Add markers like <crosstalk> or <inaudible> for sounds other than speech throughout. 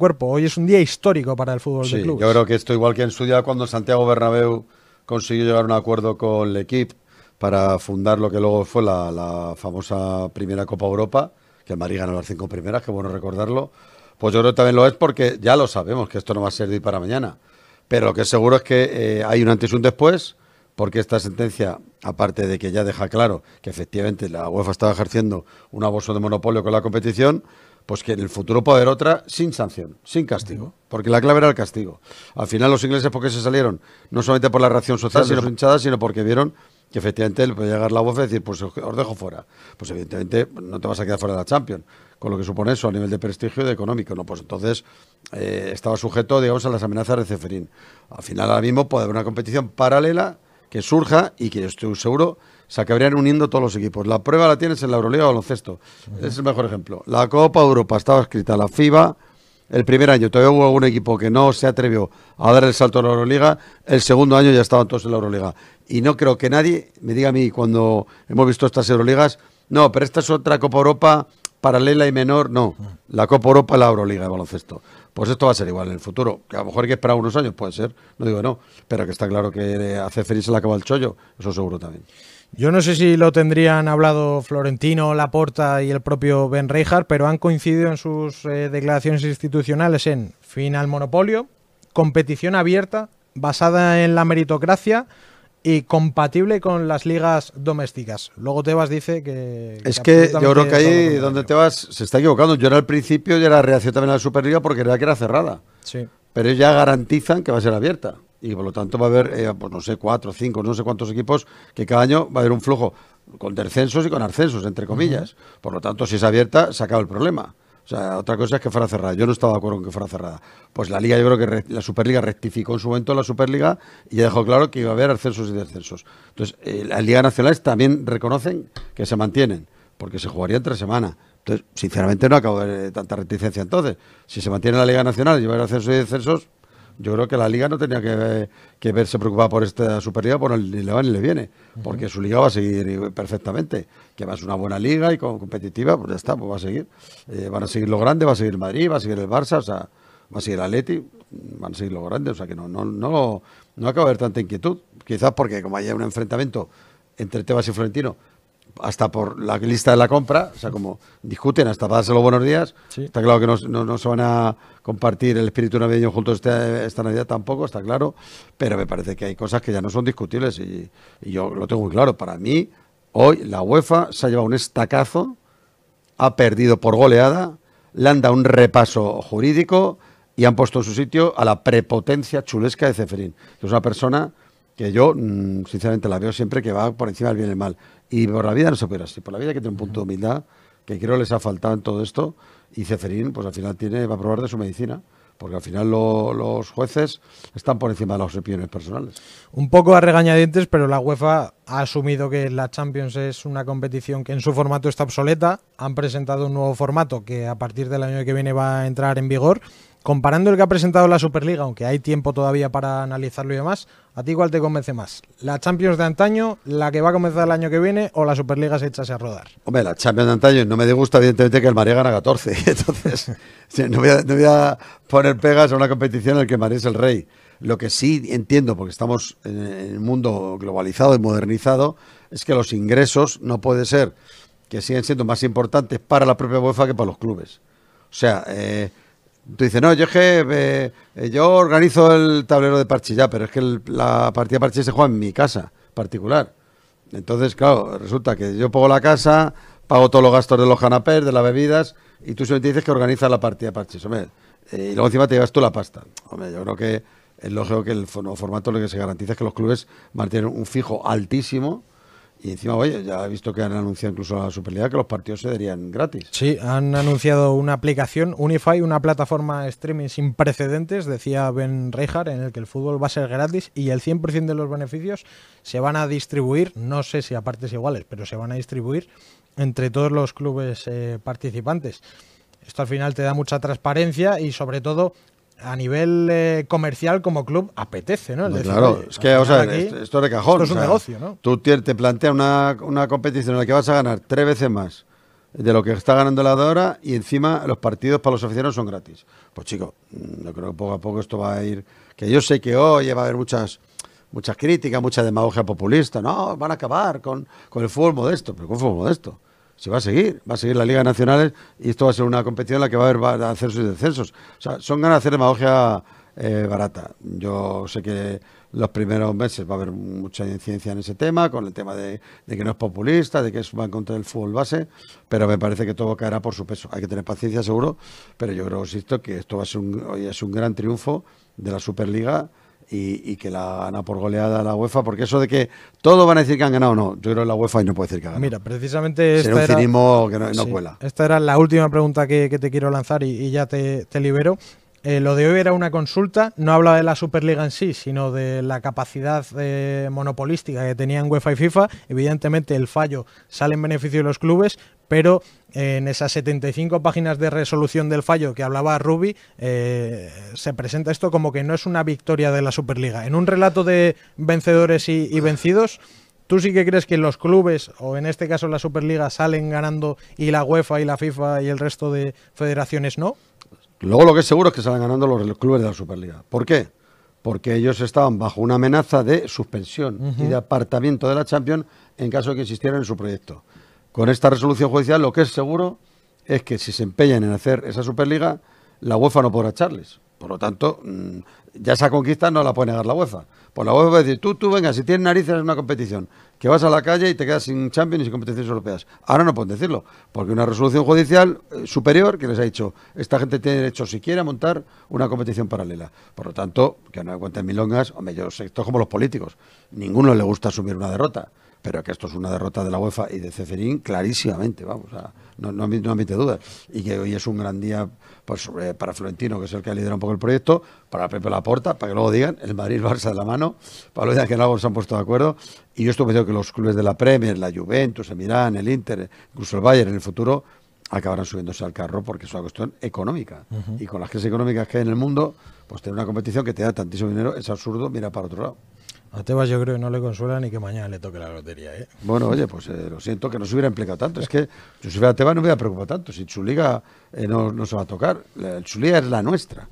cuerpo. Hoy es un día histórico para el fútbol de clubes. Yo creo que esto igual que en su día cuando Santiago Bernabéu consiguió llegar a un acuerdo con el equipo para fundar lo que luego fue la, famosa primera Copa Europa, que el Madrid ganó las cinco primeras, que bueno recordarlo. Pues yo creo que también lo es porque ya lo sabemos que esto no va a ser de para mañana. Pero lo que es seguro es que eh, hay un antes y un después, porque esta sentencia, aparte de que ya deja claro que efectivamente la UEFA estaba ejerciendo un abuso de monopolio con la competición, pues que en el futuro puede haber otra sin sanción, sin castigo, porque la clave era el castigo. Al final los ingleses ¿por qué se salieron, no solamente por la reacción social, ah, sino hinchadas, sino porque vieron que efectivamente le podía llegar la voz y decir, pues os dejo fuera. Pues evidentemente no te vas a quedar fuera de la Champions, con lo que supone eso a nivel de prestigio y de económico. No, pues entonces eh, estaba sujeto, digamos, a las amenazas de Zeferín. Al final ahora mismo puede haber una competición paralela que surja y que yo estoy seguro se acabarían uniendo todos los equipos. La prueba la tienes en la Euroliga baloncesto. Ese es el mejor ejemplo. La Copa Europa estaba escrita, la FIBA, el primer año todavía hubo algún equipo que no se atrevió a dar el salto a la Euroliga, el segundo año ya estaban todos en la Euroliga. Y no creo que nadie me diga a mí cuando hemos visto estas Euroligas, no, pero esta es otra Copa Europa paralela y menor, no, la Copa Europa es la Euroliga de baloncesto. Pues esto va a ser igual en el futuro, que a lo mejor hay que esperar unos años, puede ser, no digo no, pero que está claro que hace feliz a acaba el chollo, eso seguro también. Yo no sé si lo tendrían hablado Florentino, Laporta y el propio Ben Reijar, pero han coincidido en sus eh, declaraciones institucionales en fin al monopolio, competición abierta, basada en la meritocracia y compatible con las ligas domésticas. Luego Tebas dice que... Es que, yo creo que ahí donde Tebas se está equivocando. Yo era al principio y era reacción también a la Superliga porque era que era cerrada. Sí. Pero ya garantizan que va a ser abierta y por lo tanto va a haber, eh, pues no sé, cuatro, cinco, no sé cuántos equipos que cada año va a haber un flujo con descensos y con ascensos, entre comillas. Por lo tanto, si es abierta, se acaba el problema. O sea, otra cosa es que fuera cerrada. Yo no estaba de acuerdo con que fuera cerrada. Pues la Liga, yo creo que la Superliga rectificó en su momento la Superliga y ya dejó claro que iba a haber ascensos y descensos. Entonces, eh, las ligas nacionales también reconocen que se mantienen, porque se jugaría entre semana. Entonces, sinceramente, no acabo de tanta reticencia. Entonces, si se mantiene la Liga Nacional y va a haber ascensos y descensos, yo creo que la liga no tenía que, verse preocupada por esta Superliga, por pues ni le va ni le viene, porque su liga va a seguir perfectamente. Que va a ser una buena liga y competitiva, pues ya está, pues va a seguir. Eh, van a seguir lo grande, va a seguir el Madrid, va a seguir el Barça, o sea, va a seguir el Atleti, van a seguir lo grande, o sea que no, no, no, no acaba de haber tanta inquietud. Quizás porque como haya un enfrentamiento entre Tebas y Florentino, hasta por la lista de la compra, o sea, como discuten hasta para los buenos días. Está claro que no, se van a compartir el espíritu navideño juntos esta, esta Navidad tampoco, está claro, pero me parece que hay cosas que ya no son discutibles y, yo lo tengo muy claro. Para mí, hoy la UEFA se ha llevado un estacazo, ha perdido por goleada, le han dado un repaso jurídico y han puesto su sitio a la prepotencia chulesca de Ceferín. Es una persona que yo, mm, sinceramente, la veo siempre que va por encima del bien y el mal. Y por la vida no se opera así. Por la vida hay que tener un punto de humildad, que creo les ha faltado en todo esto. Y Ceferín, pues al final tiene, va a probar de su medicina porque al final los jueces están por encima de los opiniones personales. Un poco a regañadientes, pero la UEFA ha asumido que la Champions es una competición que en su formato está obsoleta. Han presentado un nuevo formato que a partir del año que viene va a entrar en vigor comparando el que ha presentado la Superliga, aunque hay tiempo todavía para analizarlo y demás, ¿a ti cuál te convence más? ¿La Champions de antaño, la que va a comenzar el año que viene o la Superliga se echase a rodar? Hombre, la Champions de antaño no me gusta evidentemente, que el María gana 14. <laughs> Entonces, <laughs> no, voy a, poner pegas a una competición en la que el es el rey. Lo que sí entiendo, porque estamos en el mundo globalizado y modernizado, es que los ingresos no puede ser que sigan siendo más importantes para la propia UEFA que para los clubes. O sea, eh, Tú dices, no, yo es que eh, yo organizo el tablero de parche pero es que la partida de parche se juega en mi casa particular. Entonces, claro, resulta que yo pongo la casa, pago todos los gastos de los canapés, de las bebidas, y tú solamente dices que organiza la partida de parche. y luego encima te llevas tú la pasta. Hombre, yo creo que es lógico que el formato lo que se garantiza es que los clubes mantienen un fijo altísimo y encima, oye, ya he visto que han anunciado incluso a la Superliga que los partidos se darían gratis. Sí, han anunciado una aplicación Unify, una plataforma streaming sin precedentes, decía Ben Reijar, en el que el fútbol va a ser gratis y el 100% de los beneficios se van a distribuir, no sé si a partes iguales, pero se van a distribuir entre todos los clubes eh, participantes. Esto al final te da mucha transparencia y sobre todo a nivel eh, comercial como club apetece, ¿no? claro, es que, o sea, esto es de cajón. Esto es un negocio, ¿no? Tú te, planteas una, competición en la que vas a ganar tres veces más de lo que está ganando la de y encima los partidos para los aficionados son gratis. Pues chicos, mm, yo creo que poco a poco esto va a ir... Que yo sé que hoy va a haber muchas muchas críticas, mucha demagogia populista. No, van a acabar con, con el fútbol modesto. ¿Pero con fútbol modesto? Se va a seguir, va a seguir la Liga Nacional y esto va a ser una competición en la que va a haber ascensos y descensos. O sea, son ganas de hacer demagogia eh, barata. Yo sé que los primeros meses va a haber mucha incidencia en ese tema, con el tema de, que no es populista, de que va en contra del fútbol base, pero me parece que todo caerá por su peso. Hay que tener paciencia, seguro, pero yo creo, insisto, que esto va a ser es un gran triunfo de la Superliga y, que la gana por goleada la UEFA, porque eso de que todos van a decir que han ganado, no, yo creo que la UEFA y no puede decir que ha ganado. Mira, precisamente esta Será un cinismo era, que no, cuela. Esta era la última pregunta que, te quiero lanzar y, ya te libero. Eh, lo de hoy era una consulta, no habla de la Superliga en sí, sino de la capacidad eh, monopolística que tenían UEFA y FIFA. Evidentemente el fallo sale en beneficio de los clubes, pero eh, en esas 75 páginas de resolución del fallo que hablaba Rubi, se presenta esto como que no es una victoria de la Superliga. En un relato de vencedores y vencidos... ¿Tú sí que crees que los clubes, o en este caso la Superliga, salen ganando y la UEFA y la FIFA y el resto de federaciones no? Luego lo que es seguro es que van ganando los clubes de la Superliga. ¿Por qué? Porque ellos estaban bajo una amenaza de suspensión y de apartamiento de la Champions en caso de que insistieran en su proyecto. Con esta resolución judicial lo que es seguro es que si se empeñan en hacer esa Superliga, la UEFA no podrá echarles. Por lo tanto, mm, ya esa conquista no la puede negar la UEFA. Pues la UEFA va a decir, tú, tú, venga, si tienes narices en una competición, que vas a la calle y te quedas sin Champions y sin competiciones europeas. Ahora no pueden decirlo, porque una resolución judicial eh, superior que les ha dicho, esta gente tiene derecho siquiera a montar una competición paralela. Por lo tanto, que no me cuenten milongas, hombre, yo esto es como los políticos, ninguno le gusta asumir una derrota pero que esto es una derrota de la UEFA y de Ceferín, clarísimamente, vamos, a, no, no, no admite dudas. Y que hoy es un gran día pues, para Florentino, que es el que ha liderado un poco el proyecto, para Pepe Laporta, para que luego digan, el Madrid-Barça de la mano, para que que algo se han puesto de acuerdo, y yo estoy convencido que los clubes de la Premier, la Juventus, el mirán el Inter, incluso el Bayern en el futuro, acabarán subiéndose al carro porque es una cuestión económica. Y con las crisis económicas que hay en el mundo, pues tener una competición que te da tantísimo dinero es absurdo, mira para otro lado. A Tebas yo creo que no le consuela ni que mañana le toque la lotería. ¿eh? Bueno, oye, pues eh, lo siento que no se hubiera implicado tanto. Es que yo si fuera Tebas no me hubiera preocupado tanto. Si su liga eh, no, se va a tocar, su liga es la nuestra.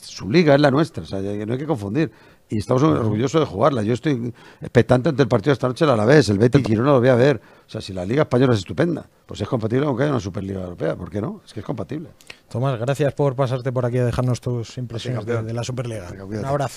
Su liga es la nuestra, o sea, no hay que confundir. Y estamos orgullosos de jugarla. Yo estoy expectante ante el partido de esta noche la Alavés. El Betis no lo voy a ver. O sea, si la Liga Española es estupenda, pues es compatible con que haya una Superliga Europea. ¿Por qué no? Es que es compatible. Tomás, gracias por pasarte por aquí a dejarnos tus impresiones de, de la Superliga. Un abrazo.